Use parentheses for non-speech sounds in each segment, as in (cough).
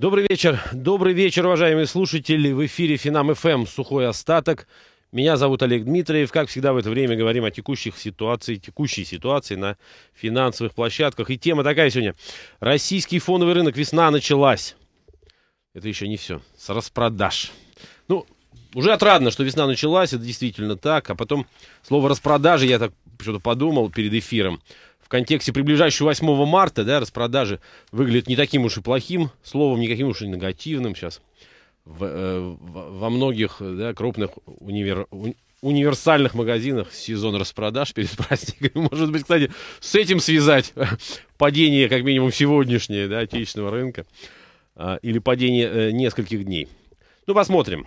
Добрый вечер. Добрый вечер, уважаемые слушатели. В эфире Финам ФМ «Сухой остаток». Меня зовут Олег Дмитриев. Как всегда в это время говорим о текущих ситуациях, текущей ситуации на финансовых площадках. И тема такая сегодня. Российский фондовый рынок. Весна началась. Это еще не все. С распродаж. Ну, уже отрадно, что весна началась. Это действительно так. А потом слово «распродажи» я так что-то подумал перед эфиром контексте приближающего 8 марта, да, распродажи выглядит не таким уж и плохим словом, не каким уж и негативным сейчас. В, э, во многих да, крупных универ, уни, универсальных магазинах сезон распродаж перед (laughs) праздниками. Может быть, кстати, с этим связать (laughs) падение, как минимум, сегодняшнее да, отечественного рынка э, или падение э, нескольких дней. Ну, посмотрим.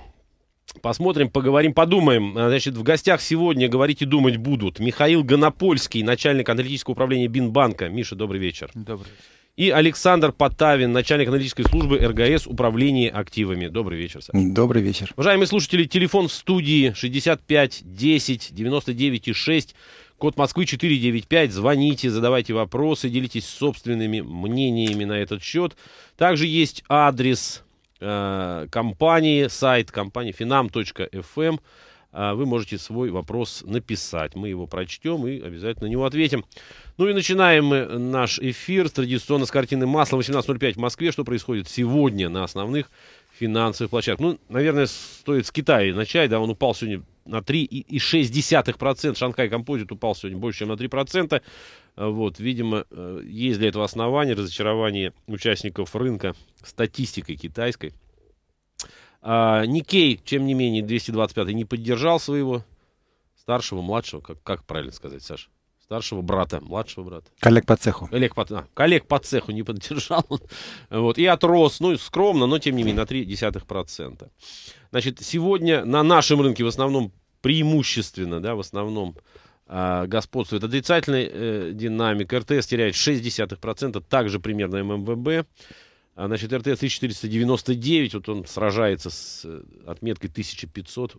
Посмотрим, поговорим, подумаем. А, значит, в гостях сегодня говорить и думать будут Михаил Гонопольский, начальник аналитического управления Бинбанка. Миша, добрый вечер. Добрый вечер. И Александр Потавин, начальник аналитической службы РГС Управления активами. Добрый вечер, Саша. Добрый вечер. Уважаемые слушатели, телефон в студии 65 10 99 и 6. Код Москвы 495. Звоните, задавайте вопросы, делитесь собственными мнениями на этот счет. Также есть адрес Э, компании, сайт компании finam.fm. Э, эм. а, вы можете свой вопрос написать. Мы его прочтем и обязательно на него ответим. Ну и начинаем мы наш эфир традиционно с картины масла 18.05 в Москве. Что происходит сегодня на основных финансовых площадках? Ну, наверное, стоит с Китая начать. Да, он упал сегодня на 3,6%. Шанхай Композит упал сегодня больше, чем на 3%. Вот, видимо, э, есть для этого основания разочарование участников рынка статистикой китайской. А, Никей, тем не менее, 225 не поддержал своего старшего, младшего, как, как правильно сказать, Саша? старшего брата, младшего брата. Коллег по цеху. Коллег по, а, коллег по цеху не поддержал (laughs) Вот, и отрос, ну, скромно, но тем не менее, на 0,3%. Значит, сегодня на нашем рынке в основном преимущественно, да, в основном а, э, господствует отрицательная э, динамика. РТС теряет 0,6%, также примерно ММВБ. А, значит, РТС 1499, вот он сражается с э, отметкой 1500.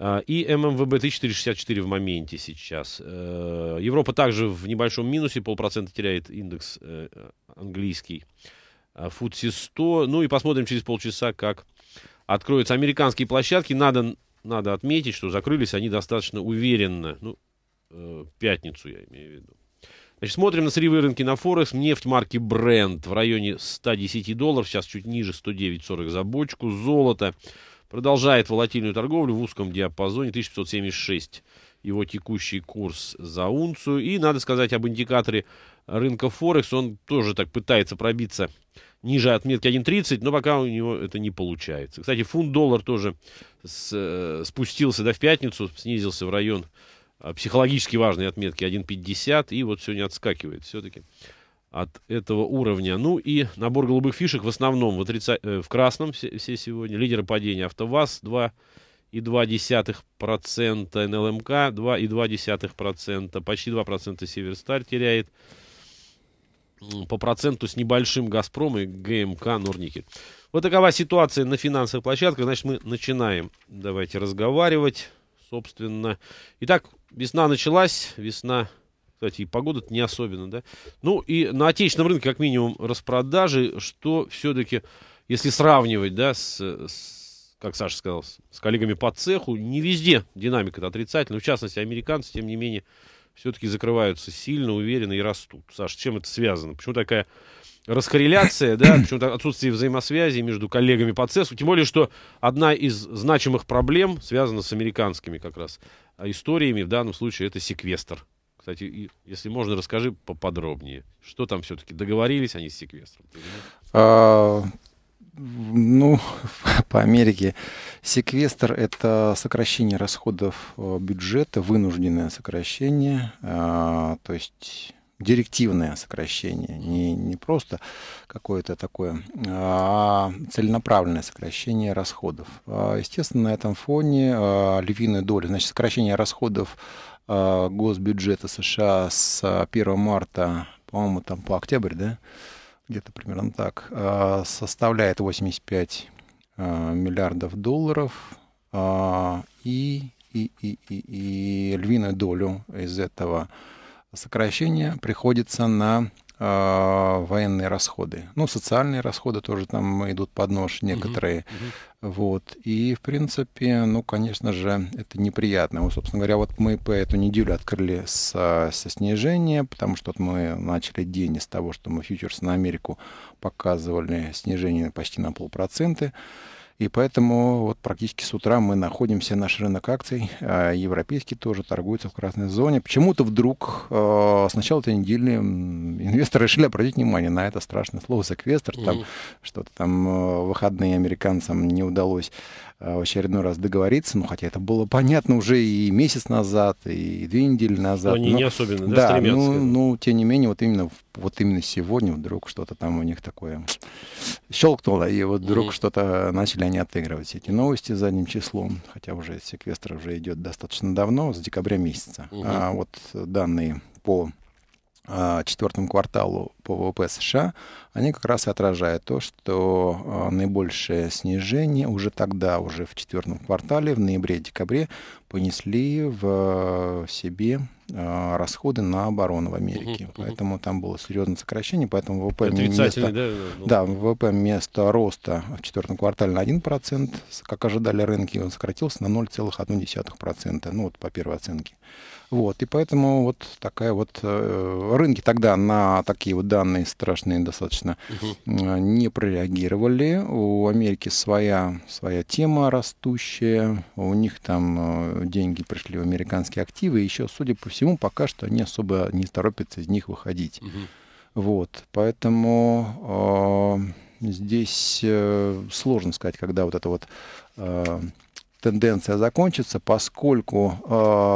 А, и ММВБ 1064 в моменте сейчас. Э, Европа также в небольшом минусе, полпроцента теряет индекс э, английский. А, Футси 100. Ну и посмотрим через полчаса, как откроются американские площадки. Надо, надо отметить, что закрылись они достаточно уверенно. Ну, э, пятницу я имею в виду. Значит, смотрим на сырьевые рынки на Форекс. Нефть марки Brent в районе 110 долларов. Сейчас чуть ниже 109,40 за бочку. Золото продолжает волатильную торговлю в узком диапазоне 1576 его текущий курс за унцию. И надо сказать об индикаторе рынка Форекс. Он тоже так пытается пробиться ниже отметки 1.30, но пока у него это не получается. Кстати, фунт-доллар тоже с, э, спустился да, в пятницу, снизился в район а, психологически важной отметки 1.50 и вот сегодня отскакивает все-таки от этого уровня. Ну и набор голубых фишек в основном в, отрица... Э, в красном все, все сегодня. Лидеры падения АвтоВАЗ 2,2%, НЛМК 2,2%, почти 2% Северсталь теряет. По проценту с небольшим «Газпром» и ГМК «Норникель». Вот такова ситуация на финансовых площадках. Значит, мы начинаем, давайте разговаривать, собственно. Итак, весна началась, весна кстати, и погода не особенно, да. Ну и на отечественном рынке, как минимум, распродажи, что все-таки, если сравнивать, да, с, с как Саша сказал, с, с коллегами по цеху, не везде динамика отрицательная. Ну, в частности, американцы, тем не менее, все-таки закрываются сильно, уверенно и растут. Саша, чем это связано? Почему такая раскорреляция, да, (coughs) почему-то отсутствие взаимосвязи между коллегами по цеху? тем более, что одна из значимых проблем связана с американскими как раз а, историями, в данном случае это секвестр кстати, если можно, расскажи поподробнее, что там все-таки договорились они с секвестром? А, ну, (laughs) по Америке секвестр – это сокращение расходов э, бюджета, вынужденное сокращение, а, то есть директивное сокращение, не, не просто какое-то такое, а целенаправленное сокращение расходов. А, естественно, на этом фоне а, львиная доля, значит, сокращение расходов а, госбюджета США с 1 а, марта, по-моему, там по октябрь, да, где-то примерно так, а, составляет 85 миллиардов долларов, и, и, и, и, и львиную долю из этого сокращения приходится на а, военные расходы. Ну, социальные расходы тоже там идут под нож некоторые. Угу, угу. Вот. И, в принципе, ну, конечно же, это неприятно. Вот, собственно говоря, вот мы по эту неделю открыли с, со снижения, потому что вот мы начали день из того, что мы фьючерсы на Америку показывали снижение почти на полпроцента. И поэтому вот практически с утра мы находимся, наш рынок акций, а европейский тоже торгуется в красной зоне. Почему-то вдруг э, с начала этой недели инвесторы решили обратить внимание на это страшное слово секвестр, mm-hmm. что-то там э, выходные американцам не удалось Э, в очередной раз договориться, ну, хотя это было понятно уже и месяц назад, и две недели назад. Но они но, не особенно, да, да стремятся. Ну, ну, тем не менее, вот именно, вот именно сегодня вдруг что-то там у них такое щелкнуло, и вот вдруг mm что-то начали они отыгрывать. Эти новости задним числом, хотя уже секвестр уже идет достаточно давно, с декабря месяца. mm А вот данные по а, четвертому кварталу по ВВП США, они как раз и отражают то, что а, наибольшее снижение уже тогда, уже в четвертом квартале, в ноябре-декабре, понесли в а, себе Э, расходы на оборону в Америке. Угу, поэтому угу. там было серьезное сокращение, поэтому ВВП место, да, да, ну. ВВП место роста в четвертом квартале на 1%, как ожидали рынки, он сократился на 0,1%, ну вот по первой оценке. Вот, и поэтому вот такая вот... Э, рынки тогда на такие вот данные страшные достаточно угу. э, не прореагировали. У Америки своя, своя тема растущая, у них там э, деньги пришли в американские активы, еще, судя по всему, всему, пока что они особо не торопятся из них выходить. Угу. Вот, поэтому э, здесь э, сложно сказать, когда вот эта вот э, тенденция закончится, поскольку э,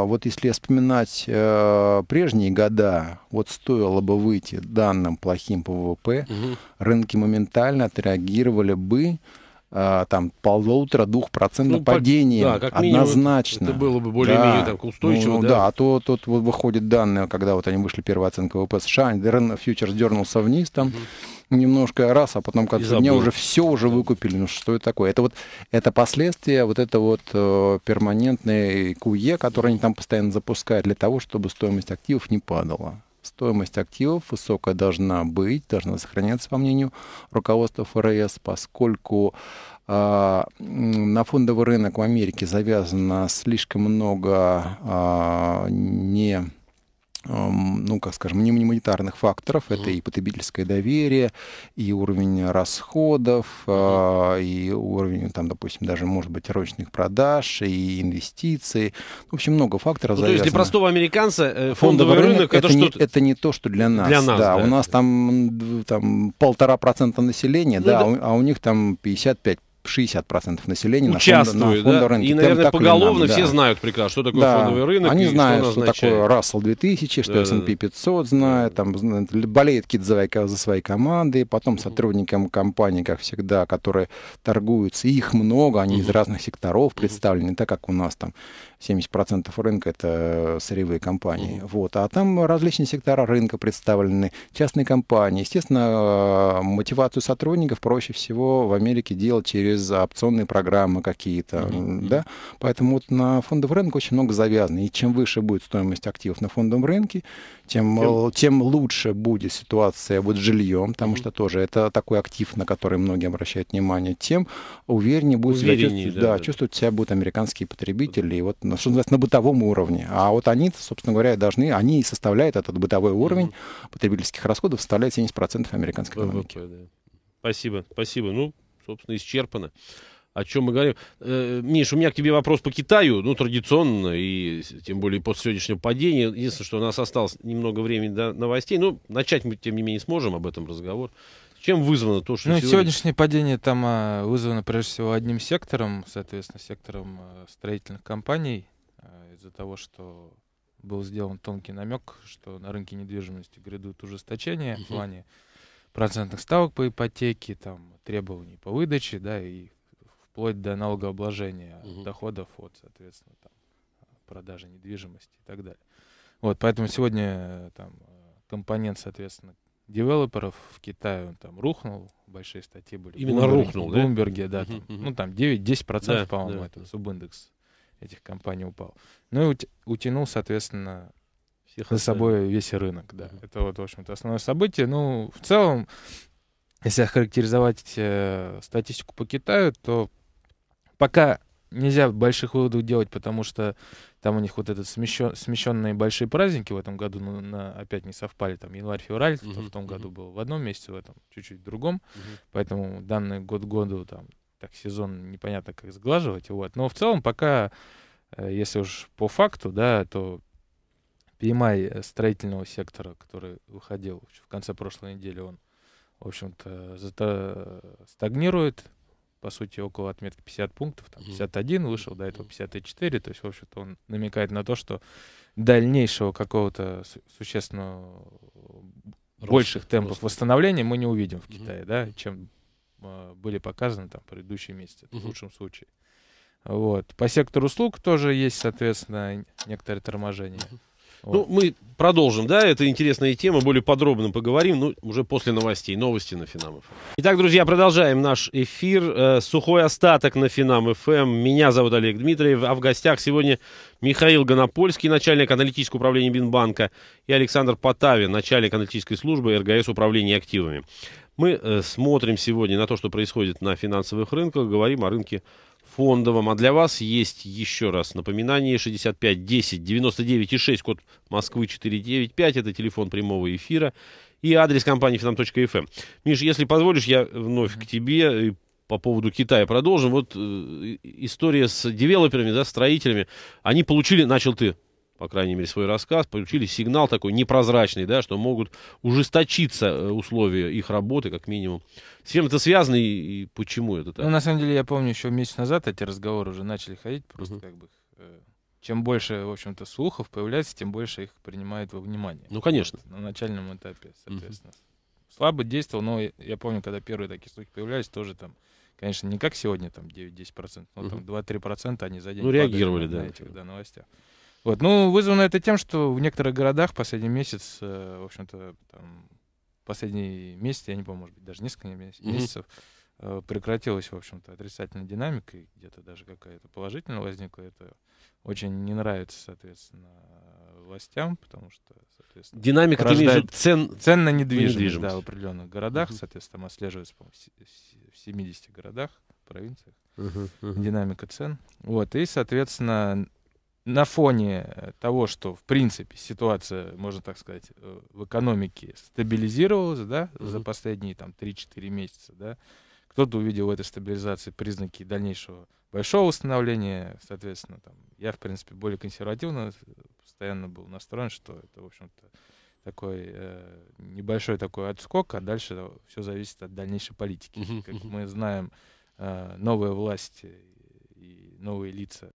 вот если вспоминать э, прежние года, вот стоило бы выйти данным плохим по ВВП, угу. рынки моментально отреагировали бы а, там полутора двух процентов ну, падения да, как однозначно это было бы более-менее да. устойчиво ну, да. да а то тут вот выходит данные когда вот они вышли первая оценка ВП США фьючерс дернулся вниз там угу. немножко раз а потом к концу дня уже все уже да. выкупили ну что это такое это вот это последствия вот это вот э, перманентные куе, e, которые они там постоянно запускают для того чтобы стоимость активов не падала Стоимость активов высокая должна быть, должна сохраняться, по мнению руководства ФРС, поскольку а, на фондовый рынок в Америке завязано слишком много а, не ну, как скажем, не монетарных факторов. Это и потребительское доверие, и уровень расходов, а, и уровень, там, допустим, даже, может быть, розничных продаж, и инвестиций. В общем, много факторов ну, То есть для простого американца э, фондовый, фондовый рынок, рынок это, это, не, это не то, что для нас. Для нас да, да, у нас там полтора процента населения, ну, да, да, а у них там 55 60% населения Участвует, на, фонд, да? на рынке. И, наверное, Тем, поголовно нам, все знают прекрасно, что такое да. фондовый рынок. Они знают, что, что такое Russell 2000, что да, S&P 500 знает, там, болеет какие за, за свои команды, потом сотрудникам компании, как всегда, которые торгуются, их много, они из разных секторов представлены, так как у нас там 70% рынка — это сырьевые компании. Mm-hmm. Вот. А там различные сектора рынка представлены, частные компании. Естественно, э, мотивацию сотрудников проще всего в Америке делать через опционные программы какие-то. Mm-hmm. Да? Поэтому вот на фондовом рынке очень много завязано. И чем выше будет стоимость активов на фондовом рынке, тем, э, тем... тем лучше будет ситуация вот с жильем, потому mm-hmm. что тоже это такой актив, на который многие обращают внимание, тем увереннее будут себя чувствовать, да, да. чувствовать себя будут американские потребители. И вот что называется, на бытовом уровне. А вот они, собственно говоря, должны, они и составляют этот бытовой уровень mm-hmm. потребительских расходов, составляет 70% американской ВВП, экономики. Да. Спасибо, спасибо. Ну, собственно, исчерпано о чем мы говорим. Э, Миш, у меня к тебе вопрос по Китаю, ну, традиционно, и тем более после сегодняшнего падения. Единственное, что у нас осталось немного времени до новостей, ну, начать мы, тем не менее, сможем об этом разговор. Чем вызвано то, что ну, сегодня... сегодняшнее падение там а, вызвано прежде всего одним сектором, соответственно, сектором а, строительных компаний, а, из-за того, что был сделан тонкий намек, что на рынке недвижимости грядут ужесточения угу. в плане процентных ставок по ипотеке, там, требований по выдаче, да, и вплоть до налогообложения угу. доходов от, соответственно, там, продажи недвижимости и так далее. Вот, поэтому сегодня э, там э, компонент, соответственно, девелоперов в Китае он там рухнул, большие статьи были. Именно Bloomberg, рухнул, да? В Bloomberg, да, там, ну там 9-10%, да, по-моему, да. этот субиндекс этих компаний упал. Ну и утянул, соответственно, Всех за собой весь рынок, да. uh Это вот, в общем-то, основное событие. Ну, в целом, если охарактеризовать э, статистику по Китаю, то пока нельзя больших выводов делать, потому что там у них вот этот смещен, смещенные большие праздники в этом году ну, на, опять не совпали. Там январь-февраль uh-huh, в том uh-huh. году был в одном месте, в этом чуть-чуть в другом. Uh-huh. Поэтому данный год году там так сезон непонятно как сглаживать. Вот. Но в целом пока, э, если уж по факту, да, то PMI э, строительного сектора, который выходил в конце прошлой недели, он, в общем-то, э, стагнирует по сути, около отметки 50 пунктов, там 51 вышел, до этого 54, то есть, в общем-то, он намекает на то, что дальнейшего какого-то существенного рост, больших темпов рост. восстановления мы не увидим в Китае, да, чем а, были показаны там предыдущие месяцы, в лучшем случае. Вот. По сектору услуг тоже есть, соответственно, некоторые торможения. Uh-huh. Ну, мы продолжим, да, это интересная тема, более подробно поговорим, ну, уже после новостей, новости на Финам ФМ. Эм. Итак, друзья, продолжаем наш эфир. Э, Сухой остаток на Финам ФМ. Эм. Меня зовут Олег Дмитриев, а в гостях сегодня Михаил Гонопольский, начальник аналитического управления Бинбанка, и Александр Потавин, начальник аналитической службы РГС управления активами. Мы э, смотрим сегодня на то, что происходит на финансовых рынках, говорим о рынке фондовом. А для вас есть еще раз напоминание 65 10 99 и 6, код Москвы 495. Это телефон прямого эфира и адрес компании финам.фм. Эм. Миш, если позволишь, я вновь к тебе по поводу Китая продолжим. Вот э, история с девелоперами, да, строителями. Они получили, начал ты по крайней мере, свой рассказ, получили сигнал такой непрозрачный, да, что могут ужесточиться э, условия их работы, как минимум. С чем это связано и, и почему это так? Ну, на самом деле, я помню, еще месяц назад эти разговоры уже начали ходить, просто uh как бы... Э, чем больше, в общем-то, слухов появляется, тем больше их принимают во внимание. Ну, конечно. Вот, на начальном этапе, соответственно. uh Слабо действовал, но я, помню, когда первые такие слухи появлялись, тоже там конечно, не как сегодня, там 9-10%, но угу. там 2-3% они за день ну, реагировали, да. На этих да, новостях. Вот. Ну, вызвано это тем, что в некоторых городах последний месяц, э, в общем-то, там, последний месяц, я не помню, может быть, даже несколько меся- месяцев, э, прекратилась, в общем-то, отрицательная динамика, и где-то даже какая-то положительная возникла. Это очень не нравится, соответственно, властям, потому что, соответственно... Динамика, ты цен... Цен на недвижимость, да, в определенных городах, mm-hmm. соответственно, там отслеживается, по в 70 городах, провинциях, uh-huh. динамика цен. Вот, и, соответственно, на фоне э, того, что в принципе ситуация, можно так сказать, э, в экономике стабилизировалась, да, mm-hmm. за последние там 3-4 месяца, да, кто-то увидел в этой стабилизации признаки дальнейшего большого восстановления, соответственно, там, я, в принципе, более консервативно э, постоянно был настроен, что это, в общем-то, такой э, небольшой такой отскок, а дальше все зависит от дальнейшей политики. как мы знаем, э, новая власть и новые лица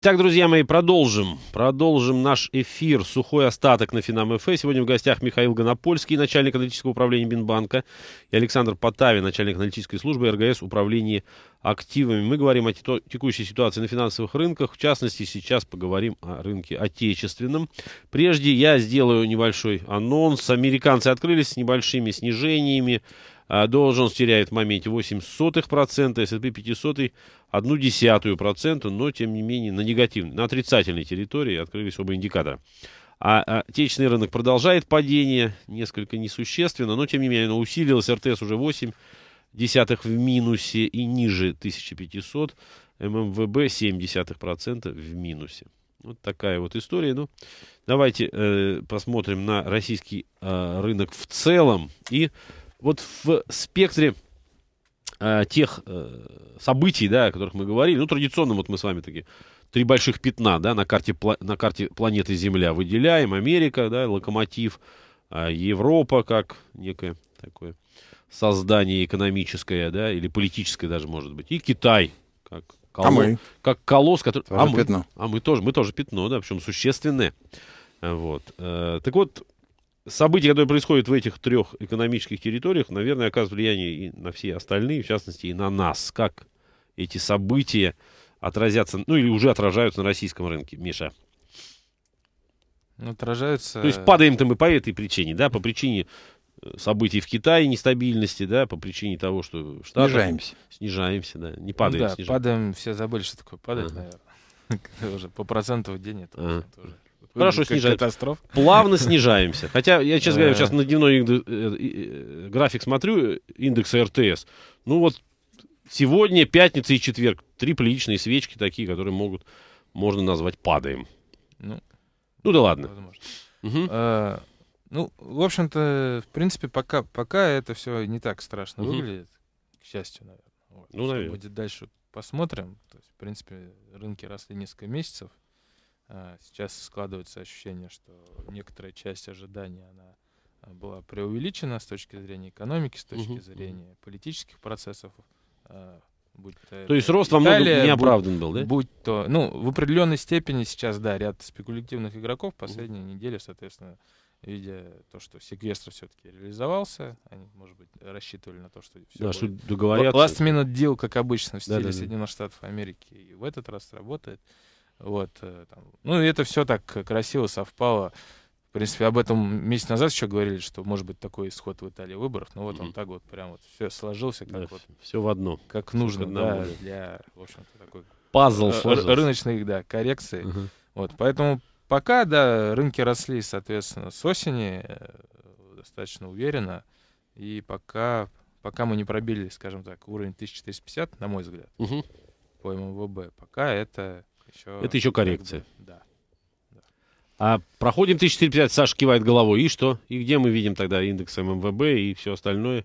Так, друзья мои, продолжим. Продолжим наш эфир «Сухой остаток» на Финам ФФ. Сегодня в гостях Михаил Гонопольский, начальник аналитического управления Минбанка, и Александр Потави, начальник аналитической службы РГС управления активами. Мы говорим о текущей ситуации на финансовых рынках. В частности, сейчас поговорим о рынке отечественном. Прежде я сделаю небольшой анонс. Американцы открылись с небольшими снижениями а, должность теряет в моменте 0,08%, S&P 500 одну десятую процента, но тем не менее на негативной, на отрицательной территории открылись оба индикатора. А, а отечественный рынок продолжает падение, несколько несущественно, но тем не менее оно усилилось, РТС уже 8 десятых в минусе и ниже 1500, ММВБ 7 десятых процента в минусе. Вот такая вот история. Ну, давайте э, посмотрим на российский э, рынок в целом и вот в спектре э, тех э, событий, да, о которых мы говорили, ну, традиционно вот мы с вами такие три больших пятна, да, на карте, на карте планеты Земля выделяем, Америка, да, локомотив, э, Европа как некое такое создание экономическое, да, или политическое даже, может быть, и Китай как колос, а мы? как колосс, который... Тоже а мы, пятно. а мы тоже, мы тоже пятно, да, причем существенное. Вот. Э, так вот, события, которые происходят в этих трех экономических территориях, наверное, оказывают влияние и на все остальные, в частности, и на нас. Как эти события отразятся, ну или уже отражаются на российском рынке, Миша? Ну, отражаются... То есть падаем-то мы по этой причине, да, по причине э, событий в Китае, нестабильности, да, по причине того, что Штаты... Снижаемся. Снижаемся, да, не падаем, ну, да, снижаемся. падаем, все забыли, что такое падать, ага. наверное. (laughs) Уже по проценту в день это тоже. Хорошо, снижаемся. Плавно снижаемся. Хотя, я, сейчас говорю, сейчас на дневной э, э, график смотрю, индекс РТС. Ну вот сегодня пятница и четверг. Три приличные свечки такие, которые могут, можно назвать падаем. Ну, ну да ладно. А, ну, в общем-то, в принципе, пока, пока это все не так страшно угу. выглядит, к счастью, наверное. Вот. Ну, наверное. Будет дальше посмотрим. То есть, в принципе, рынки росли несколько месяцев. А, сейчас складывается ощущение, что некоторая часть ожидания она а, была преувеличена с точки зрения экономики, с точки угу. зрения политических процессов. А, будь то, то есть рост во многом не оправдан был, да? Будь то, ну, в определенной степени сейчас, да, ряд спекулятивных игроков последние угу. недели, соответственно, видя то, что секвестр все-таки реализовался, они, может быть, рассчитывали на то, что все да, будет. что договорятся. Last minute deal, как обычно, в стиле да, да, Соединенных Штатов Америки, и в этот раз работает. Вот, э, там. Ну, и это все так э, красиво совпало. В принципе, об этом месяц назад еще говорили, что может быть такой исход в Италии выборов. Но ну, вот mm-hmm. он так вот прям вот все сложился, как да, вот все в одно. Как нужно, да, для, в общем-то, такой пазл э, рыночных, да, коррекций. Uh-huh. Вот, поэтому пока, да, рынки росли, соответственно, с осени достаточно уверенно. И пока, пока мы не пробили, скажем так, уровень 1450, на мой взгляд, угу. по МВБ, пока это еще это еще коррекция. Как да. А проходим 1450, Саша кивает головой. И что? И где мы видим тогда индекс ММВБ и все остальное?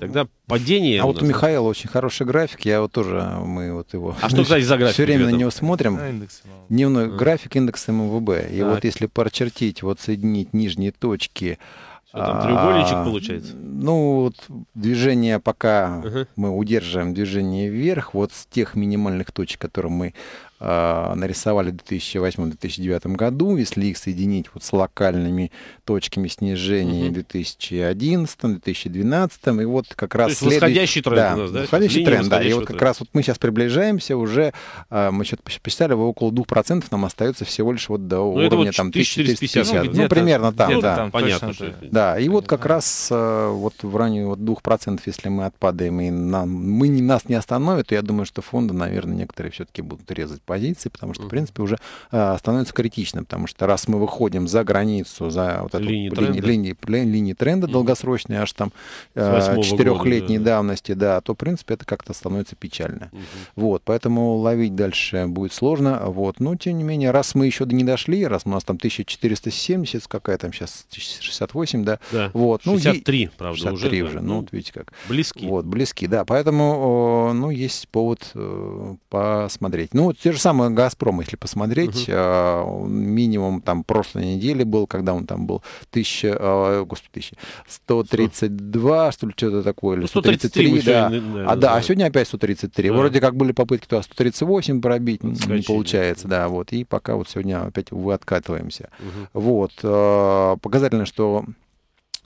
Тогда падение. А у вот у Михаила очень хороший график, я вот тоже а, мы вот его. А что, кстати, за график? Все время на него смотрим. А, индекс МВБ. Дневной а. график индекса МВБ. И так. вот если прочертить, вот соединить нижние точки что там, треугольничек а, получается? Ну, вот движение пока uh-huh. мы удерживаем движение вверх, вот с тех минимальных точек, которые мы Э, нарисовали в 2008-2009 году. Если их соединить вот с локальными точками снижения угу. 2011, 2012, и вот как раз... То есть следует... восходящий тренд да, у нас, да? Восходящий тренд, да. И вот тренд. как раз вот мы сейчас приближаемся уже, э, мы что-то посчитали, около 2% нам остается всего лишь вот до ну, уровня вот там 1450. Ну, ну примерно там, да. Там, понятно. Точно, что... Да, и вот как раз э, вот в районе вот 2%, если мы отпадаем, и нам, мы, нас не остановят, то я думаю, что фонды, наверное, некоторые все-таки будут резать позиции, потому что, в принципе, уже э, становится критичным, потому что раз мы выходим за границу, за вот эту линии лини, тренда, линии, линии, линии тренда долгосрочной, аж там а, четырехлетней э, да. давности, да, то, в принципе, это как-то становится печально. Угу. Вот, поэтому ловить дальше будет сложно, вот, но, тем не менее, раз мы еще не дошли, раз у нас там 1470, какая там сейчас, 68, да, да. вот. 63, ну, правда, 63 уже. уже, да. Ну, ну, вот видите как. Близки. Вот, близки, да, поэтому, ну, есть повод э, посмотреть. Ну, вот те же самое «Газпром», если посмотреть, угу. минимум там прошлой недели был, когда он там был, тысяча 1000, а, господи, 1000, 132, что ли, что-то такое, или 133, ну, 133 да. Сегодня, а да, а, да, а сегодня опять 133. Да. Вроде как были попытки туда 138 пробить, Скачили. Ну, не получается, да, вот. И пока вот сегодня опять, вы откатываемся. Угу. Вот. Показательно, что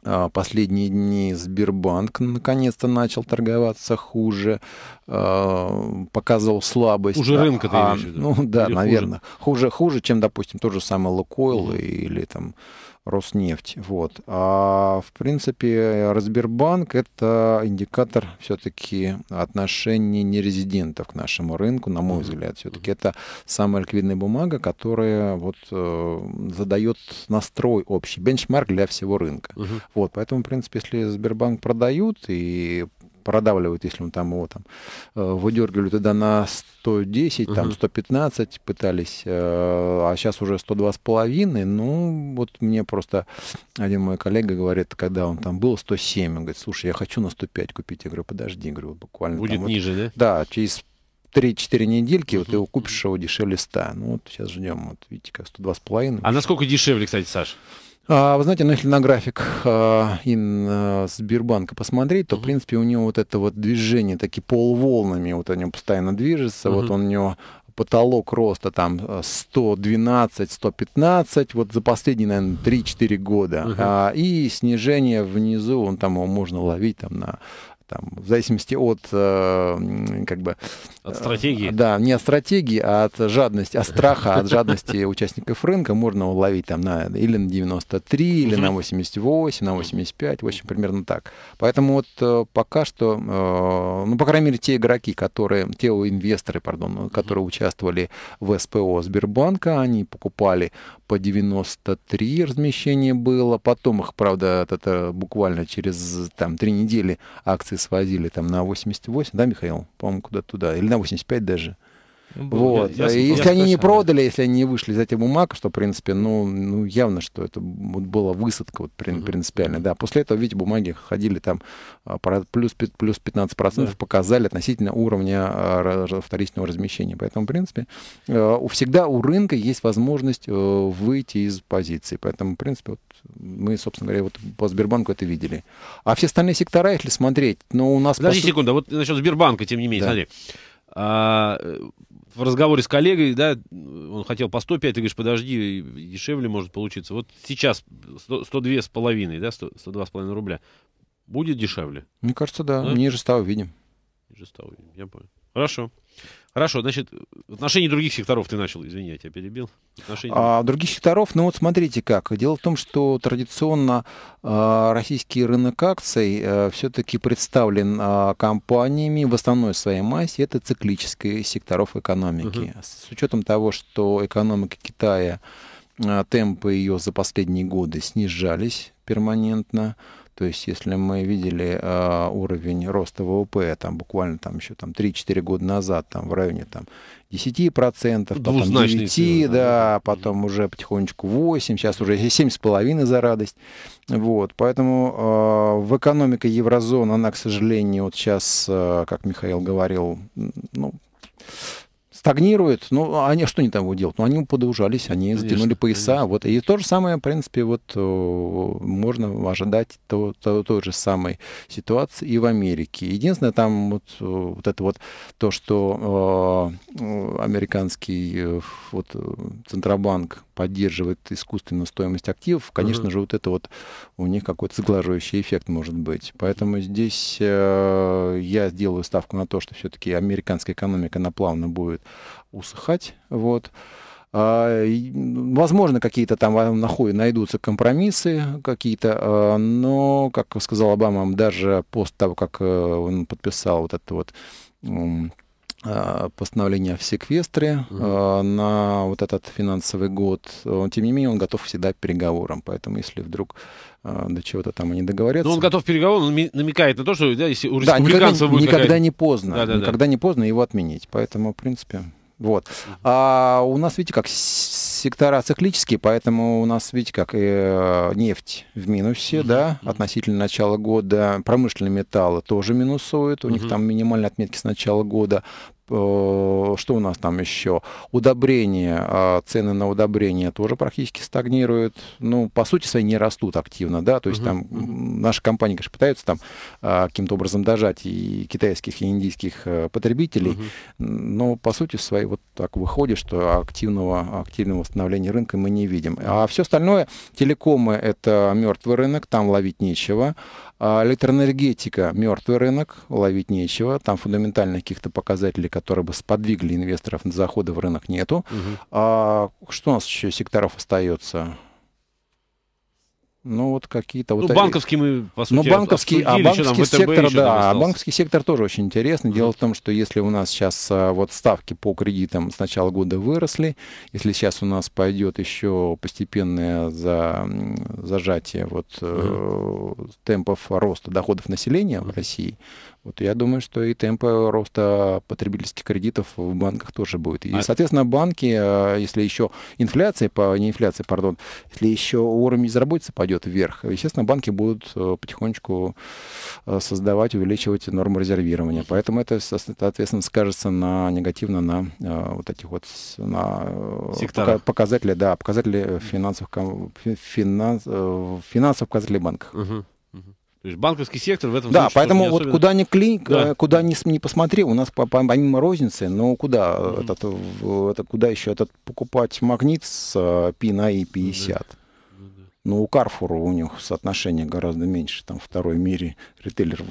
а, последние дни Сбербанк наконец-то начал торговаться хуже, а, показывал слабость. Хуже да, рынка, ты имеешь в виду? Ну да, или наверное. Хуже? хуже, чем, допустим, тот же самый Лукойл или там Роснефть. Вот. А в принципе Разбербанк это индикатор все-таки отношений нерезидентов к нашему рынку, на мой взгляд. Все-таки это самая ликвидная бумага, которая вот э, задает настрой общий, бенчмарк для всего рынка. Mm-hmm. Вот. Поэтому, в принципе, если Сбербанк продают и продавливают, если он там его там э, выдергивали туда на 110, угу. там 115 пытались, э, а сейчас уже 102,5. Ну, вот мне просто один мой коллега говорит, когда он там был 107, он говорит, слушай, я хочу на 105 купить. Я говорю, подожди, говорю, буквально. Будет там, ниже, вот, да? Да, через 3-4 недельки, вот его купишь а его дешевле 100. Ну вот сейчас ждем, вот видите, как 102,5. А насколько дешевле, кстати, Саш? А, вы знаете, ну если на график а, Ин э, Сбербанка посмотреть, то, в принципе, у него вот это вот движение, такие полволнами, вот они постоянно движется, вот он у него потолок роста там 112-115, э, вот за последние, наверное, 3-4 года. Uh-huh. А, и снижение внизу, он там его можно ловить там на там, в зависимости от э, как бы от стратегии? Э, да, не от стратегии, а от жадности, от страха, от жадности (laughs) участников рынка можно уловить там на, или на 93, или на 88, на 85, в общем, примерно так. Поэтому вот э, пока что, э, ну, по крайней мере, те игроки, которые, те инвесторы, пардон, которые участвовали в СПО Сбербанка, они покупали по 93 размещение было, потом их, правда, это буквально через там три недели акции свозили там на 88, да, Михаил? По-моему, куда-то туда, или на 85 даже. Ну, вот. Я, я, если я они не продали, если они не вышли из этих бумаг, что, в принципе, ну, ну явно, что это вот была высадка вот, прин, принципиальная. Да, после этого, видите, бумаги ходили там а, плюс, плюс 15% да. показали относительно уровня а, вторичного размещения. Поэтому, в принципе, э, всегда у рынка есть возможность э, выйти из позиции. Поэтому, в принципе, вот мы, собственно говоря, вот по Сбербанку это видели. А все остальные сектора, если смотреть, ну, у нас... Подожди по... секунду, а вот насчет Сбербанка, тем не менее, да. смотри. А, э, в разговоре с коллегой, да, он хотел по 105, ты говоришь, подожди, дешевле может получиться. Вот сейчас 100, 102 с половиной, да, 100, 102 с половиной рубля. Будет дешевле? Мне кажется, да. да? Ниже 100 видим. Ниже 100 увидим, я понял. Хорошо. Хорошо, значит, в отношении других секторов ты начал, извини, я тебя перебил. Отношения... А, других секторов, ну вот смотрите как. Дело в том, что традиционно э, российский рынок акций э, все-таки представлен э, компаниями в основной своей массе, это циклические секторов экономики. Угу. С, учетом того, что экономика Китая, э, темпы ее за последние годы снижались перманентно, то есть, если мы видели э, уровень роста ВВП там, буквально там, еще там, 3-4 года назад там, в районе там, 10%, потом 9%, цифры, да, да, а потом уже потихонечку 8%, сейчас уже 7,5% за радость. Вот, поэтому э, в экономике еврозоны она, к сожалению, вот сейчас, э, как Михаил говорил, ну, стагнирует, ну, они, что они там будут делать? Ну, они подоужались, они конечно, затянули пояса, вот, и то же самое, в принципе, вот, э, можно ожидать то, то, той же самой ситуации и в Америке. Единственное, там вот, э, вот это вот то, что э, э американский вот, Центробанк поддерживает искусственную стоимость активов, конечно угу. же, вот это вот у них какой-то сглаживающий эффект может быть. Поэтому здесь э, я сделаю ставку на то, что все-таки американская экономика она плавно будет усыхать. Вот. А, возможно, какие-то там а, нахуй найдутся компромиссы какие-то, а, но, как сказал Обама, даже после того, как э, он подписал вот этот вот Э, постановление в секвестре угу. на вот этот финансовый год. Тем не менее, он готов всегда к переговорам. Поэтому, если вдруг э, до чего-то там они договорятся... Но ну, он готов к переговорам, он намекает на то, что да, если у да, республиканцев никогда, будет никогда не поздно. Да, да, никогда да. не поздно его отменить. Поэтому, в принципе... Вот. А у нас, видите, как сектора циклические, поэтому у нас, видите, как э, нефть в минусе, mm-hmm. да, относительно начала года. Промышленные металлы тоже минусуют, у mm них там минимальные отметки с начала года. Э, что у нас там еще? Удобрения, а, цены на удобрения тоже практически стагнируют. Ну, по сути своей, не растут активно, да, то есть там наши компании, конечно, пытаются там а, каким-то образом дожать и китайских, и индийских э, потребителей, но по сути своей вот так выходит, что активного, активного восстановления рынка мы не видим. А все остальное, телекомы — это мертвый рынок, там ловить нечего. А, электроэнергетика – мертвый рынок, ловить нечего. Там фундаментальных каких-то показателей, которые бы сподвигли инвесторов на заходы в рынок, нету. Угу. А, что у нас еще секторов остается? Ну, вот какие-то... Ну, вот, банковские, мы, по сути, Ну, банковский, а банковский сектор, да, а банковский сектор тоже очень интересный. Дело mm-hmm. в том, что если у нас сейчас а, вот ставки по кредитам с начала года выросли, если сейчас у нас пойдет еще постепенное за, зажатие вот mm-hmm. э, темпов роста доходов населения mm-hmm. в России, вот я думаю, что и темпы роста потребительских кредитов в банках тоже будет. И, а соответственно, банки, а, если еще инфляция, по, не инфляция, пардон, если еще уровень безработицы пойдет вверх, естественно, банки будут э, потихонечку э, создавать, увеличивать норму резервирования. Поэтому это, соответственно, скажется на, негативно на э, вот этих вот на показатели, да, показатели финансовых, финанс, финансовых показателей банков. Угу. То есть банковский сектор в этом да, поэтому вот особенно... куда ни клиник, да. Э, куда ни, не посмотри, у нас помимо розницы, ну куда, mm-hmm. этот, это, куда еще этот покупать магнит с P э, на E50? Да. Но ну, у Карфура у них соотношение гораздо меньше, там второй мире ритейлер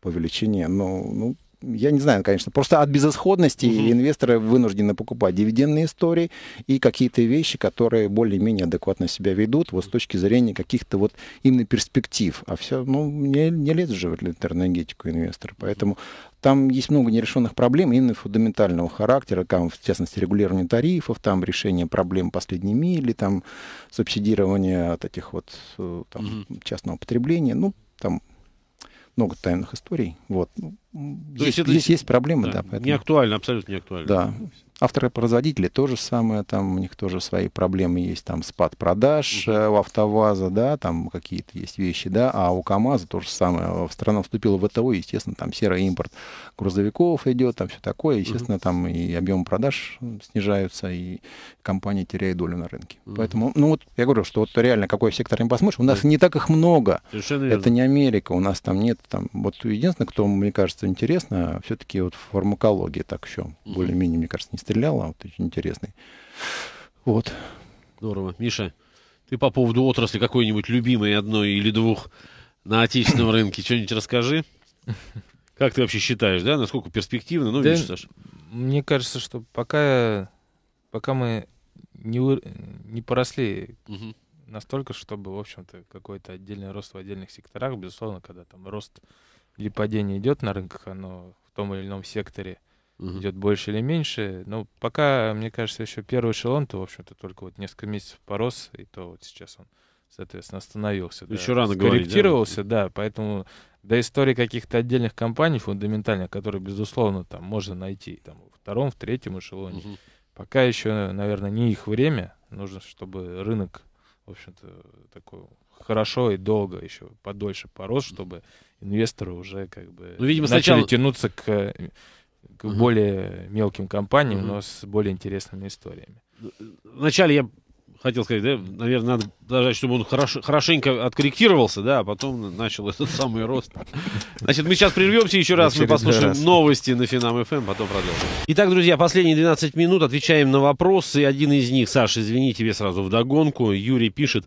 по величине, но ну, я не знаю, конечно, просто от безысходности mm-hmm. инвесторы вынуждены покупать дивидендные истории и какие-то вещи, которые более-менее адекватно себя ведут вот с точки зрения каких-то вот именно перспектив. А все, ну, не, не лезут же в энергетику инвесторы. Поэтому там есть много нерешенных проблем именно фундаментального характера, там, в частности, регулирование тарифов, там решение проблем последней мили, там субсидирование от этих вот э, там, mm-hmm. частного потребления, ну, там много тайных историй. Вот. Ну, То есть, есть, это... есть, есть проблемы, да. да поэтому... Не актуально, абсолютно не актуально. Да. Авторы-производители то же самое, там у них тоже свои проблемы есть, там спад продаж mm у АвтоВАЗа, да, там какие-то есть вещи, да, а у КАМАЗа то же самое. Страна вступила в ВТО, естественно, там серый импорт грузовиков идет, там все такое, естественно, там и объем продаж снижаются, и компания теряет долю на рынке. Поэтому, ну вот я говорю, что вот реально какой сектор не посмотришь, у нас не так их много. Совершенно верно. Это не Америка, у нас там нет, там, вот единственное, кто, мне кажется, интересно, все-таки вот фармакология так еще более-менее, мне кажется, не стреляла, вот очень интересный. Вот. Здорово. Миша, ты по поводу отрасли какой-нибудь любимой одной или двух на отечественном рынке что-нибудь расскажи? Как ты вообще считаешь, да, насколько перспективно? Ну, да, видишь, Саша. Мне кажется, что пока, пока мы не, не поросли угу. настолько, чтобы, в общем-то, какой-то отдельный рост в отдельных секторах, безусловно, когда там рост или падение идет на рынках, оно в том или ином секторе угу. идет больше или меньше. Ну, пока, мне кажется, еще первый эшелон-то, в общем-то, только вот несколько месяцев порос, и то вот сейчас он, соответственно, остановился. Еще да, рано Скорректировался, да? да, поэтому до истории каких-то отдельных компаний фундаментальных, которые, безусловно, там можно найти там, во втором, в третьем эшелоне, угу. пока еще, наверное, не их время. Нужно, чтобы рынок, в общем-то, такой хорошо и долго еще подольше порос, чтобы инвесторы уже как бы ну, видимо, начали сначала... тянуться к к угу. более мелким компаниям, угу. но с более интересными историями. Вначале я хотел сказать, да, наверное, надо даже, чтобы он хорошо, хорошенько откорректировался, да, а потом начал этот самый рост. Значит, мы сейчас прервемся еще раз, мы послушаем раз. новости на Финам ФМ, эм, потом продолжим. Итак, друзья, последние 12 минут отвечаем на вопросы. Один из них, Саша, извини, тебе сразу вдогонку. Юрий пишет,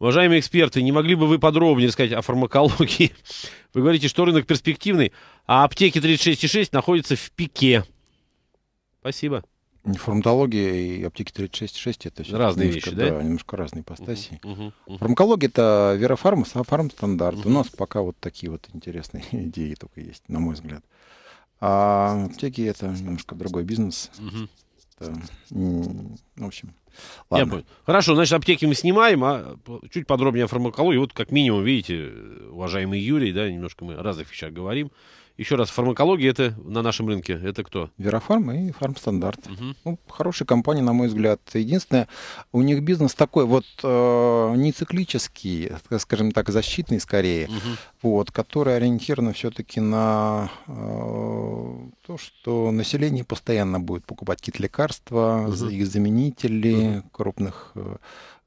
Уважаемые эксперты, не могли бы вы подробнее сказать о фармакологии? (laughs) Вы говорите, что рынок перспективный, а аптеки 36,6 находятся в пике. Спасибо. Фармакология и аптеки 36,6 это все разные немножко, вещи, да? да? Немножко разные ипостаси. Uh-huh, uh-huh, Фармакология это Вера а фармстандарт. Uh-huh. У нас пока вот такие вот интересные (laughs) идеи только есть, на мой взгляд. А аптеки это немножко другой бизнес. Uh-huh что... В общем, ладно. Я понял. Хорошо, значит, аптеки мы снимаем, а чуть подробнее о фармакологии. Вот как минимум, видите, уважаемый Юрий, да, немножко мы о разных вещах говорим. Еще раз, фармакология это на нашем рынке, это кто? Верофарм и Фармстандарт. Угу. Ну, хорошие компании, на мой взгляд. Единственное, у них бизнес такой вот э, не циклический, э, скажем так, защитный скорее, угу. вот, который ориентирован все-таки на э, то, что население постоянно будет покупать какие-то лекарства, угу. их заменители угу. крупных э,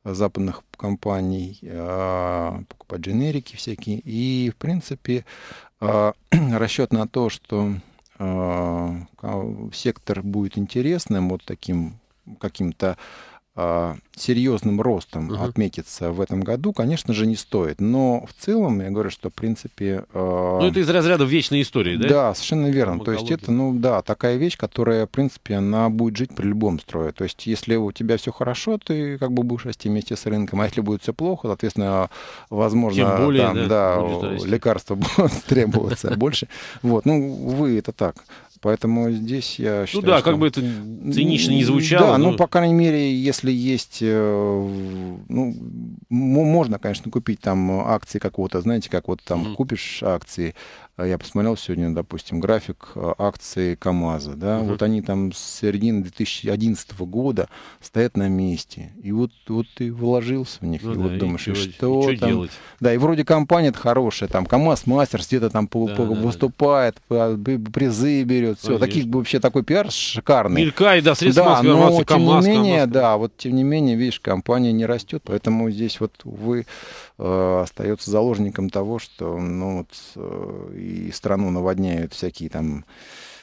западных компаний, э, покупать дженерики всякие. И, в принципе, а, (clears throat) расчет на то, что а, сектор будет интересным, вот таким каким-то а, серьезным ростом угу. отметиться в этом году, конечно же, не стоит. Но в целом, я говорю, что, в принципе... Э... Ну, это из разряда вечной истории, да? Да, совершенно верно. Экология. То есть это, ну, да, такая вещь, которая, в принципе, она будет жить при любом строе. То есть если у тебя все хорошо, ты как бы будешь расти вместе с рынком, а если будет все плохо, соответственно, возможно, Тем более, там, да, да лекарства (laughs) будут требоваться больше. Вот, ну, вы это так. Поэтому здесь я ну считаю, Ну да, что... как бы это цинично не звучало. Да, ну, но... ну, по крайней мере, если если есть, э, ну, можно, конечно, купить там акции какого-то, знаете, как вот там mm-hmm. купишь акции, а, я посмотрел сегодня, допустим, график а, акции КАМАЗа, да, угу. вот они там с середины 2011 года стоят на месте, и вот, вот ты вложился в них, ну, и да, вот думаешь, и что, что там, делать? да, и вроде компания-то хорошая, там КАМАЗ Мастер где-то там да, по, да, выступает, да. призы берет, все, таких вообще такой пиар шикарный. Мелькает, да, средства да, массы, но тем КамАЗ, не менее, КамАЗ. да, вот тем не менее, видишь, компания не растет, поэтому здесь вот вы э, а, остается заложником того, что, ну вот, э, и страну наводняют всякие там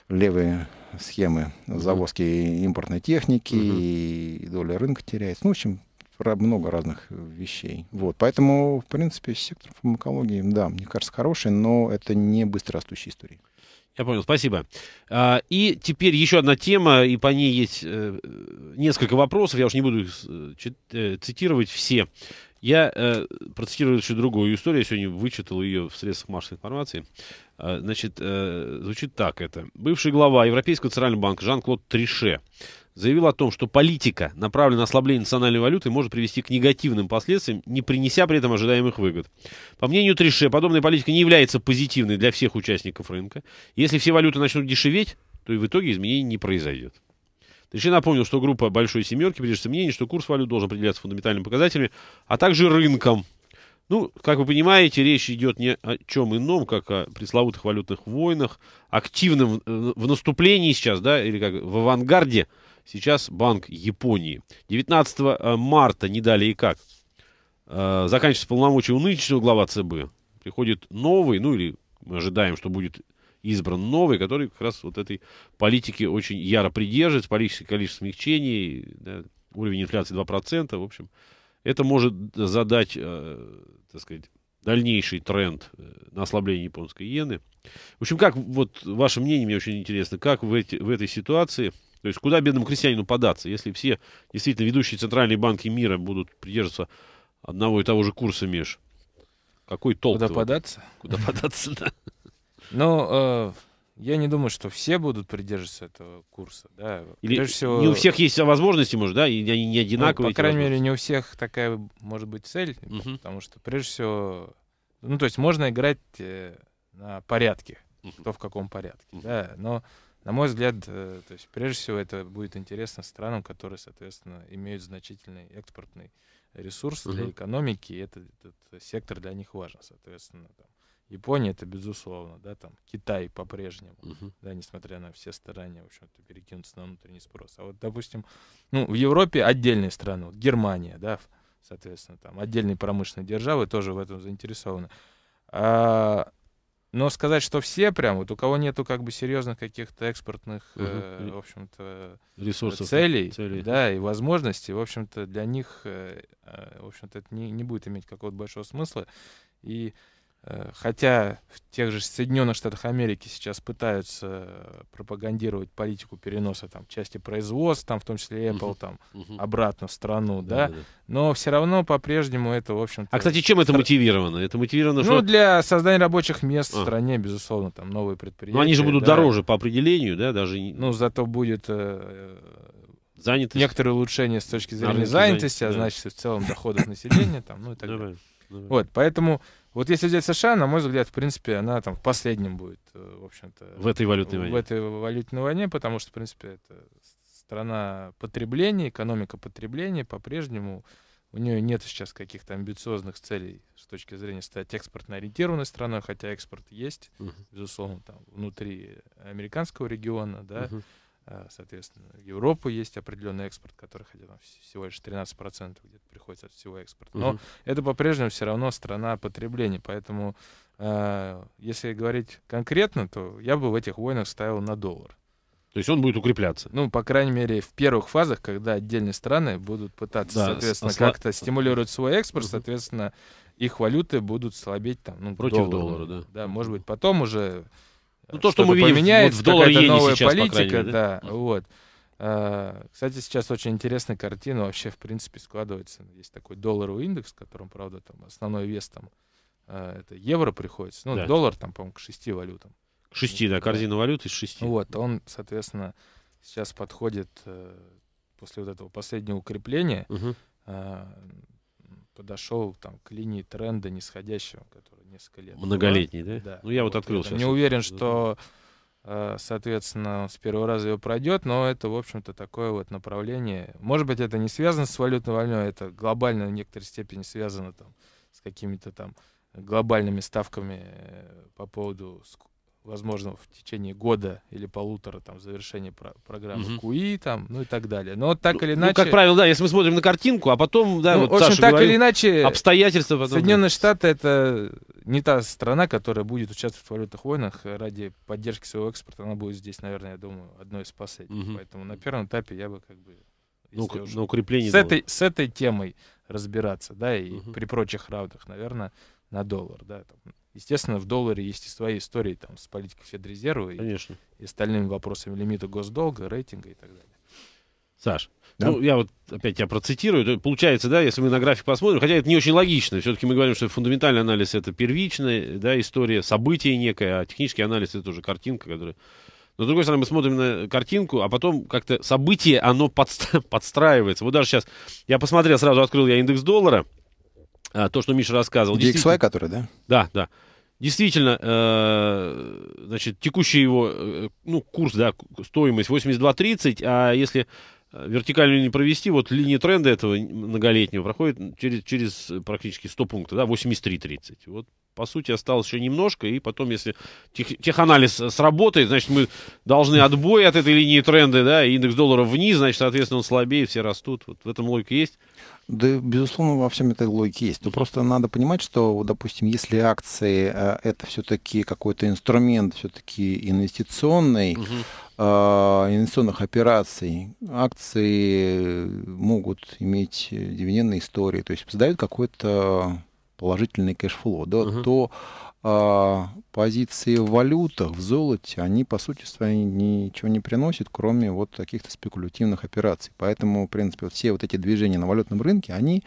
левые схемы завозки импортной техники, угу. и доля рынка теряется. Ну, в общем, много разных вещей. Вот. Поэтому, в принципе, сектор фармакологии, да, мне кажется, хороший, но это не быстро растущая история. Я понял, спасибо. А, и теперь еще одна тема, и по ней есть э, несколько вопросов. Я уж не буду их э, э, цитировать все. Я э, процитирую еще другую историю, я сегодня вычитал ее в средствах массовой информации. Э, значит, э, звучит так это. Бывший глава Европейского центрального банка Жан-Клод Трише заявил о том, что политика, направленная на ослабление национальной валюты, может привести к негативным последствиям, не принеся при этом ожидаемых выгод. По мнению Трише, подобная политика не является позитивной для всех участников рынка. Если все валюты начнут дешеветь, то и в итоге изменений не произойдет. Точнее, напомнил, что группа «Большой семерки» придерживается мнение, что курс валют должен определяться фундаментальными показателями, а также рынком. Ну, как вы понимаете, речь идет не о чем ином, как о пресловутых валютных войнах, активном э, в наступлении сейчас, да, или как в авангарде. Сейчас Банк Японии. 19 э, марта, не далее и как, э, заканчивается полномочия у нынешнего глава ЦБ. Приходит новый, ну или мы ожидаем, что будет избран новый, который как раз вот этой политике очень яро придерживается, политики количество смягчений, да, уровень инфляции 2%, в общем, это может задать, э, так сказать, дальнейший тренд э, на ослабление японской иены. В общем, как, вот ваше мнение мне очень интересно, как в, эти, в этой ситуации, то есть куда бедному крестьянину податься, если все действительно ведущие центральные банки мира будут придерживаться одного и того же курса меж? Какой толк? Куда податься? Куда податься, (laughs) да. Ну, я не думаю, что все будут придерживаться этого курса, да. Или Прежде всего, не у всех есть возможности, может, да, и они не одинаковые. Ну, по крайней мере, не у всех такая может быть цель, угу. потому что прежде всего, ну то есть можно играть э, на порядке, угу. кто в каком порядке, угу. да. Но на мой взгляд, э, то есть прежде всего это будет интересно странам, которые, соответственно, имеют значительный экспортный ресурс угу. для экономики, и этот, этот сектор для них важен, соответственно. Там, Япония это безусловно, да, там Китай по-прежнему, угу. да, несмотря на все старания, в общем-то, перекинуться на внутренний спрос. А вот, допустим, ну, в Европе отдельные страны, вот Германия, да, соответственно, там отдельные промышленные державы тоже в этом заинтересованы. А, но сказать, что все прям, вот у кого нету как бы серьезных каких-то экспортных, угу. э, в общем-то, ресурсов, целей, целей, да, и возможностей, в общем-то, для них, э, э, в общем-то, это не, не будет иметь какого-то большого смысла. И Э, хотя в тех же Соединенных Штатах Америки сейчас пытаются пропагандировать политику переноса там, части производства там, в том числе Apple, там, угу. обратно в страну, да, да, да, но все равно по-прежнему это, в общем А, кстати, чем это мотивировано? Это мотивировано, ну, что... Ну, для создания рабочих мест а. в стране, безусловно, там, новые предприятия. Но они же будут да. дороже по определению, да, даже... Ну, зато будет э, занятость. Некоторые улучшения с точки зрения а, занятости, занятости, а значит и в целом доходов населения, там, ну и так далее. Вот, поэтому вот если взять США, на мой взгляд, в принципе, она там в последнем будет, э, в общем-то. В этой валютной войне. В этой валютной войне, потому что, в принципе, это страна потребления, экономика потребления по-прежнему. У нее нет сейчас каких-то амбициозных целей с точки зрения стать экспортно-ориентированной страной, хотя экспорт есть, угу. безусловно, там внутри американского региона, да. Угу. А, соответственно, в Европу есть определенный экспорт, который хотя бы всего лишь 13% где-то приходится от всего экспорта. Но Uh-huh. это по-прежнему все равно страна потребления. Поэтому, э, если говорить конкретно, то я бы в этих войнах ставил на доллар. То есть он будет укрепляться. Ну, по крайней мере, в первых фазах, когда отдельные страны будут пытаться, да, соответственно, осла... как-то стимулировать свой экспорт, угу. соответственно, их валюты будут слабеть там, ну, против доллара да. Да, может быть, потом уже ну, то, что, мы видим, поменяет, вот в долларе это новая сейчас, политика, мере, да, да, вот. А, кстати, сейчас очень интересная картина вообще, в принципе, складывается. Есть такой долларовый индекс, которым, правда, там основной вес там а, это евро приходится, ну, да. доллар там, по-моему, к шести валютам. К шести, да, корзина валют из шести. Вот, он, соответственно, сейчас подходит э, после вот этого последнего укрепления, угу подошел там, к линии тренда нисходящего, который несколько лет. Многолетний, да? да? Ну, я вот, вот открыл сейчас. Не уверен, что, э, соответственно, с первого раза ее пройдет, но это, в общем-то, такое вот направление. Может быть, это не связано с валютной волной, это глобально в некоторой степени связано там, с какими-то там глобальными ставками э, по поводу возможно, в течение года или полутора там завершение про программы угу. КУИ там, ну и так далее. Но так ну, или ну, иначе... Ну, как правило, да, если мы смотрим на картинку, а потом, да, ну, вот в общем, Саша так говорит, или иначе, обстоятельства потом... Соединенные да. Штаты — это не та страна, которая будет участвовать в валютных войнах ради поддержки своего экспорта. Она будет здесь, наверное, я думаю, одной из последних. Угу. Поэтому на первом этапе я бы как бы... Ну, на укрепление... С этой, с этой темой разбираться, да, и угу. при прочих раундах, наверное, на доллар. Да, там. Естественно, в долларе есть и свои истории там, с политикой Федрезерва Конечно. И, и остальными вопросами лимита госдолга, рейтинга и так далее. Саш, да? ну я вот опять тебя процитирую. То, получается, да, если мы на график посмотрим, хотя это не очень логично, все-таки мы говорим, что фундаментальный анализ это первичная да, история, событие некое, а технический анализ это уже картинка, которая... Но, с другой стороны, мы смотрим на картинку, а потом как-то событие, оно (laughs) подстраивается. Вот даже сейчас я посмотрел, сразу открыл я индекс доллара, а, то, что Миша рассказывал. DXY, который, да? Да, да. Действительно, э, значит, текущий его э, ну, курс, да, стоимость 82.30, а если вертикальную не провести, вот линии тренда этого многолетнего проходит через, через практически 100 пунктов, да, 83.30. Вот, по сути, осталось еще немножко, и потом, если тех, теханализ сработает, значит, мы должны отбой от этой линии тренда, да, индекс доллара вниз, значит, соответственно, он слабее, все растут. Вот в этом логике есть. Да, безусловно, во всем этой логике есть. Но просто надо понимать, что, допустим, если акции э, это все-таки какой-то инструмент, все-таки инвестиционный, угу. инвестиционных операций, акции могут иметь дивидендные истории, то есть создают какой-то положительный кэшфлоу, да, угу. то а, позиции в валютах, в золоте, они по сути своей ничего не приносят, кроме вот каких-то спекулятивных операций. Поэтому, в принципе, все вот эти движения на валютном рынке, они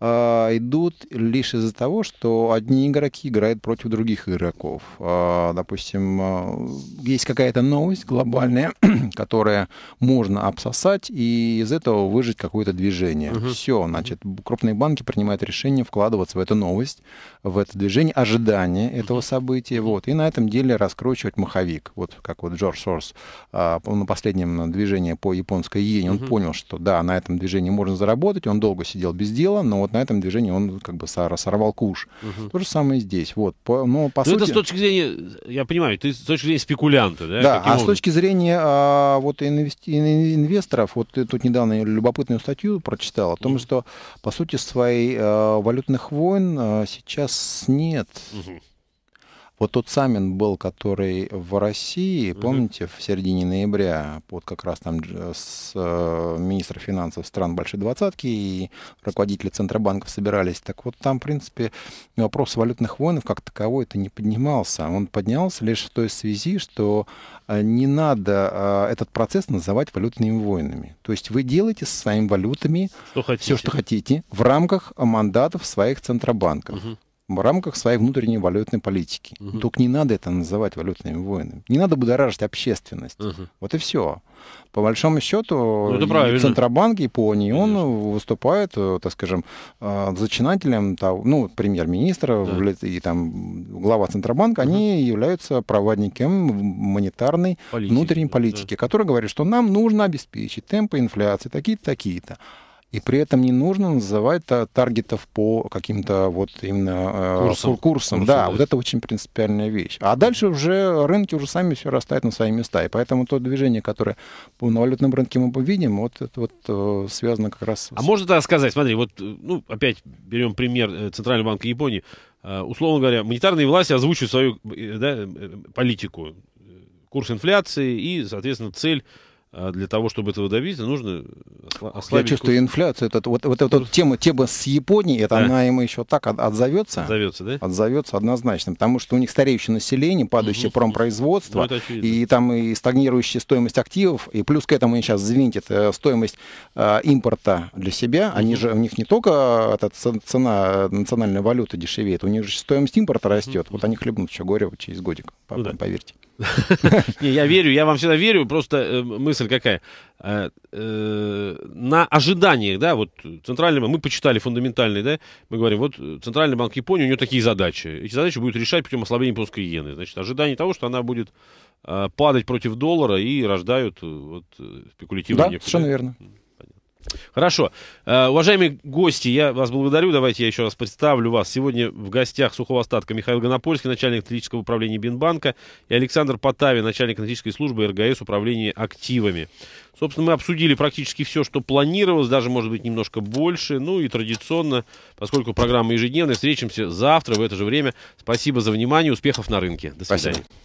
а, идут лишь из-за того, что одни игроки играют против других игроков. А, допустим, а, есть какая-то новость глобальная, (clears throat) которая можно обсосать и из этого выжить какое-то движение. Угу. Все, значит, крупные банки принимают решение вкладываться в эту новость, в это движение, ожидание этого события, вот, и на этом деле раскручивать маховик. Вот как вот Джордж Сорс на последнем движении по японской иене, он угу. понял, что да, на этом движении можно заработать, он долго сидел без дела, но вот на этом движении он как бы сорвал куш. Угу. То же самое здесь. Вот. По, но по но ну, сути... это с точки зрения, я понимаю, ты с точки зрения спекулянта, да? Да, Каким а образом? с точки зрения а, вот инвести... инвесторов, вот ты тут недавно любопытную статью прочитал о том, угу. что по сути своей а, валютных войн а, сейчас нет. Угу. Вот тот саммит был, который в России, помните, в середине ноября, вот как раз там с э, финансов стран Большой Двадцатки и руководители Центробанков собирались. Так вот там, в принципе, вопрос валютных воинов как таковой это не поднимался. Он поднялся лишь в той связи, что э, не надо э, этот процесс называть валютными войнами. То есть вы делаете со своими валютами что все, что хотите, в рамках мандатов своих центробанков. Угу в рамках своей внутренней валютной политики. Угу. Только не надо это называть валютными войнами. Не надо будоражить общественность. Угу. Вот и все. По большому счету, ну, это правильно. Центробанк Японии, Конечно. он выступает, э, так скажем, э, зачинателем, ну, премьер министра да. и там глава Центробанка, угу. они являются проводником монетарной политики, внутренней политики, да. которая говорит, что нам нужно обеспечить темпы инфляции такие-то, такие-то. И при этом не нужно называть таргетов по каким-то вот именно э, курсам. курсам. курсам да, да, вот это очень принципиальная вещь. А дальше уже рынки уже сами все расставят на свои места. И поэтому то движение, которое на валютном рынке мы видим, вот это вот э, связано как раз... А с... можно тогда сказать, смотри, вот э, ну, опять берем пример Центрального банка Японии. Условно говоря, монетарные власти озвучивают свою да, политику, курс инфляции и, соответственно, цель а для того, чтобы этого добиться, нужно ослабить... Я чувствую курс. инфляцию. Это, вот, вот, вот тема, тема с Японией, это да. она ему еще так от, отзовется. Отзовется, да? Отзовется однозначно, потому что у них стареющее население, падающее угу. промпроизводство, ну, и там и стагнирующая стоимость активов, и плюс к этому они сейчас звинтят э, стоимость э, импорта для себя. Угу. Они же, у них не только э, эта цена э, национальной валюты дешевеет, у них же стоимость импорта растет. Угу. Вот они хлебнут еще горе через годик, ну, поверьте. Да. (laughs) Не, я верю, я вам всегда верю, просто э, мысль какая. А, э, на ожиданиях, да, вот центральный банк, мы почитали фундаментальный, да, мы говорим, вот э, центральный банк Японии, у него такие задачи. Эти задачи будет решать путем ослабления японской иены. Значит, ожидание того, что она будет а, падать против доллара и рождают вот спекулятивные... Да, совершенно верно. Хорошо. Э, уважаемые гости, я вас благодарю. Давайте я еще раз представлю вас. Сегодня в гостях сухого остатка Михаил Гонопольский, начальник аналитического управления Бинбанка, и Александр Потави, начальник аналитической службы РГС управления активами. Собственно, мы обсудили практически все, что планировалось, даже, может быть, немножко больше. Ну и традиционно, поскольку программа ежедневная, встретимся завтра в это же время. Спасибо за внимание, успехов на рынке. До свидания. Спасибо.